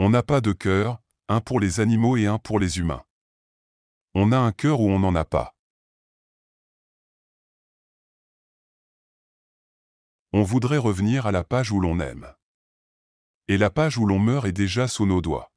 On n'a pas de cœur, un pour les animaux et un pour les humains. On a un cœur ou on n'en a pas. On voudrait revenir à la page où l'on aime. Et la page où l'on meurt est déjà sous nos doigts.